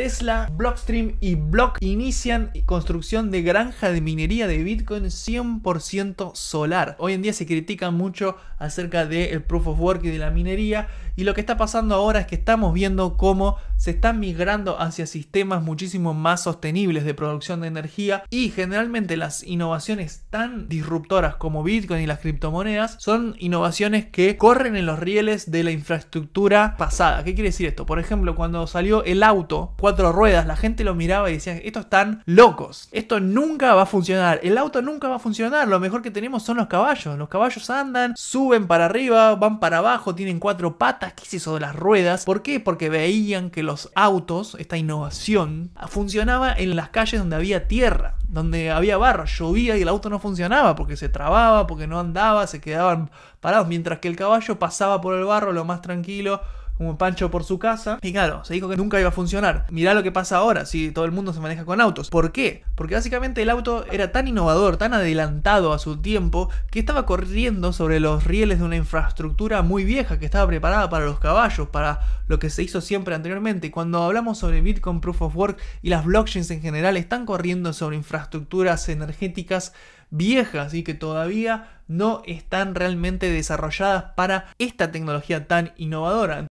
Tesla, Blockstream y Block inician construcción de granja de minería de Bitcoin 100% solar. Hoy en día se critica mucho acerca del proof of work y de la minería y lo que está pasando ahora es que estamos viendo cómo se están migrando hacia sistemas muchísimo más sostenibles de producción de energía y generalmente las innovaciones tan disruptoras como Bitcoin y las criptomonedas son innovaciones que corren en los rieles de la infraestructura pasada. ¿Qué quiere decir esto? Por ejemplo, cuando salió el auto, cuatro ruedas, la gente lo miraba y decía, estos están locos, esto nunca va a funcionar, el auto nunca va a funcionar, lo mejor que tenemos son los caballos, los caballos andan, suben para arriba, van para abajo, tienen cuatro patas, ¿qué es eso de las ruedas? ¿Por qué? Porque veían que los autos, esta innovación, funcionaba en las calles donde había tierra, donde había barro, llovía y el auto no funcionaba porque se trababa, porque no andaba, se quedaban parados, mientras que el caballo pasaba por el barro lo más tranquilo, como Pancho por su casa. Y claro, se dijo que nunca iba a funcionar. Mirá lo que pasa ahora, si todo el mundo se maneja con autos. ¿Por qué? Porque básicamente el auto era tan innovador, tan adelantado a su tiempo, que estaba corriendo sobre los rieles de una infraestructura muy vieja, que estaba preparada para los caballos, para lo que se hizo siempre anteriormente. Cuando hablamos sobre Bitcoin Proof of Work y las blockchains en general, están corriendo sobre infraestructuras energéticas viejas y que todavía no están realmente desarrolladas para esta tecnología tan innovadora.